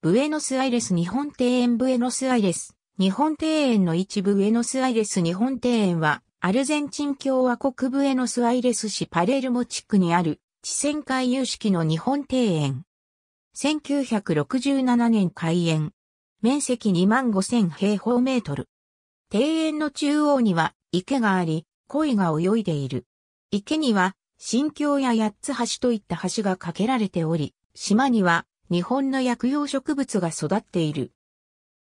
ブエノスアイレス日本庭園ブエノスアイレス日本庭園の一部ブエノスアイレス日本庭園はアルゼンチン共和国ブエノスアイレス市パレルモ地区にある地戦回遊式の日本庭園。1967年開園。面積2万5000平方メートル。庭園の中央には池があり、鯉が泳いでいる。池には、新橋や八つ橋といった橋が架けられており、島には日本の薬用植物が育っている。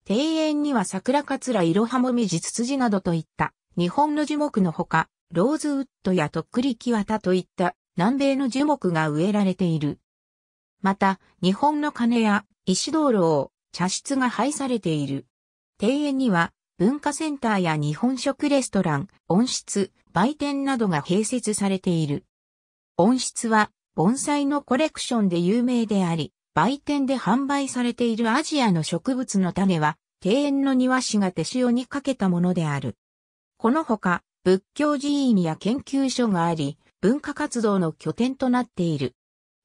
庭園には桜かつらいろはもみじツツジなどといった日本の樹木のほか、ローズウッドやとっくりきわたといった南米の樹木が植えられている。また、日本の鐘や石道路を茶室が配されている。庭園には文化センターや日本食レストラン、温室、売店などが併設されている。温室は盆栽のコレクションで有名であり、売店で販売されているアジアの植物の種は、庭園の庭師が手塩にかけたものである。このほか、仏教寺院や研究所があり、文化活動の拠点となっている。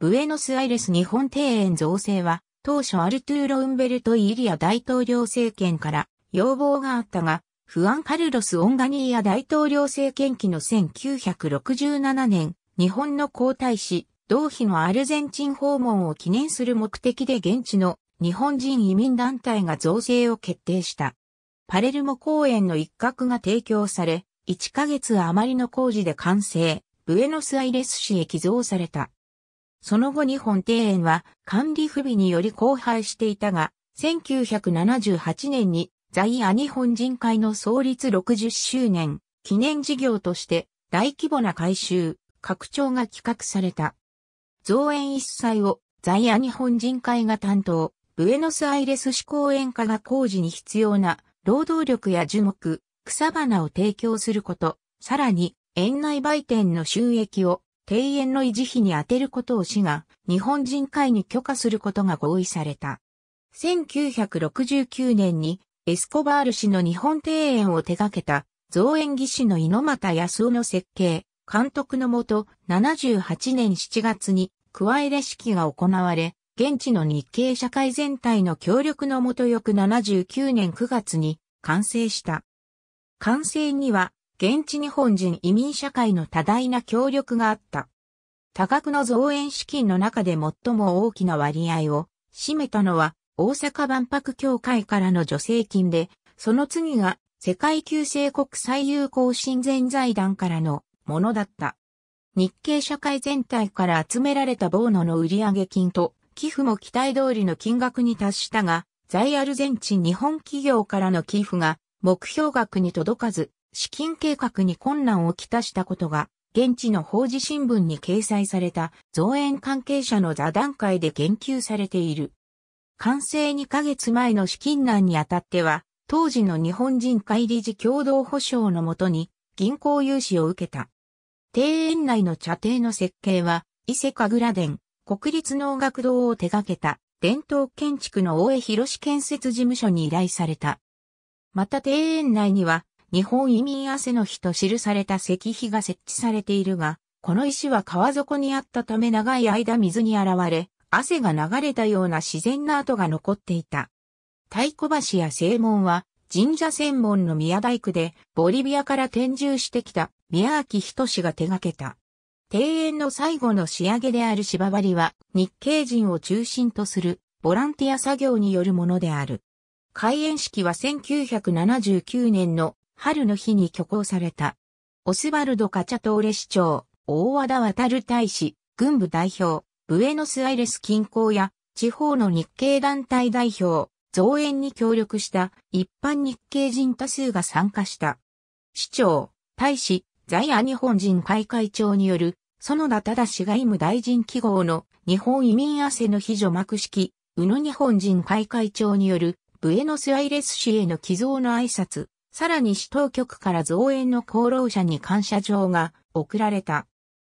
ブエノスアイレス日本庭園造成は、当初アルトゥーロ・ウンベルト・イリア大統領政権から要望があったが、フアン・カルロス・オンガニーア大統領政権期の1967年、日本の皇太子、同日のアルゼンチン訪問を記念する目的で現地の日本人移民団体が造成を決定した。パレルモ公園の一角が提供され、1ヶ月余りの工事で完成、ブエノスアイレス市へ寄贈された。その後日本庭園は管理不備により荒廃していたが、1978年に在ア日本人会の創立60周年記念事業として大規模な改修、拡張が企画された。造園一切を在野日本人会が担当、ブエノスアイレス市公園化が工事に必要な労働力や樹木、草花を提供すること、さらに園内売店の収益を庭園の維持費に充てることを市が日本人会に許可することが合意された。1969年にエスコバール氏の日本庭園を手掛けた造園技師の猪俣康夫の設計、監督のもと、78年7月に、加えレ式が行われ、現地の日系社会全体の協力のもと翌79年9月に完成した。完成には、現地日本人移民社会の多大な協力があった。多額の増援資金の中で最も大きな割合を占めたのは大阪万博協会からの助成金で、その次が世界旧世国最友好親善財団からのものだった。日系社会全体から集められたボーノの売上金と寄付も期待通りの金額に達したが、在アルゼンチン日本企業からの寄付が目標額に届かず、資金計画に困難をきたしたことが、現地の法事新聞に掲載された造園関係者の座談会で言及されている。完成2ヶ月前の資金難にあたっては、当時の日本人会理事共同保障のもとに、銀行融資を受けた。庭園内の茶庭の設計は、伊勢神楽殿、国立能楽堂を手掛けた伝統建築の大江広建設事務所に依頼された。また庭園内には、日本移民汗の日と記された石碑が設置されているが、この石は川底にあったため長い間水に現れ、汗が流れたような自然な跡が残っていた。太鼓橋や正門は神社専門の宮大工で、ボリビアから転住してきた宮脇仁が手掛けた。庭園の最後の仕上げである芝張りは、日系人を中心とするボランティア作業によるものである。開園式は1979年の春の日に挙行された。オスバルド・カチャトーレ市長、大和田渡大使、軍部代表、ブエノスアイレス近郊や地方の日系団体代表、増援に協力した一般日系人多数が参加した。市長、大使、在野日本人会会長による、園田忠外務大臣記号の日本移民汗の秘書幕式、宇野日本人会会長による、ブエノスアイレス市への寄贈の挨拶、さらに市当局から増援の功労者に感謝状が贈られた。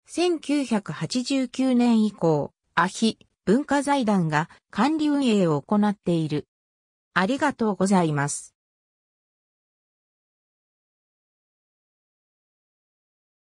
1989年以降、アヒ文化財団が管理運営を行っている。ありがとうございます。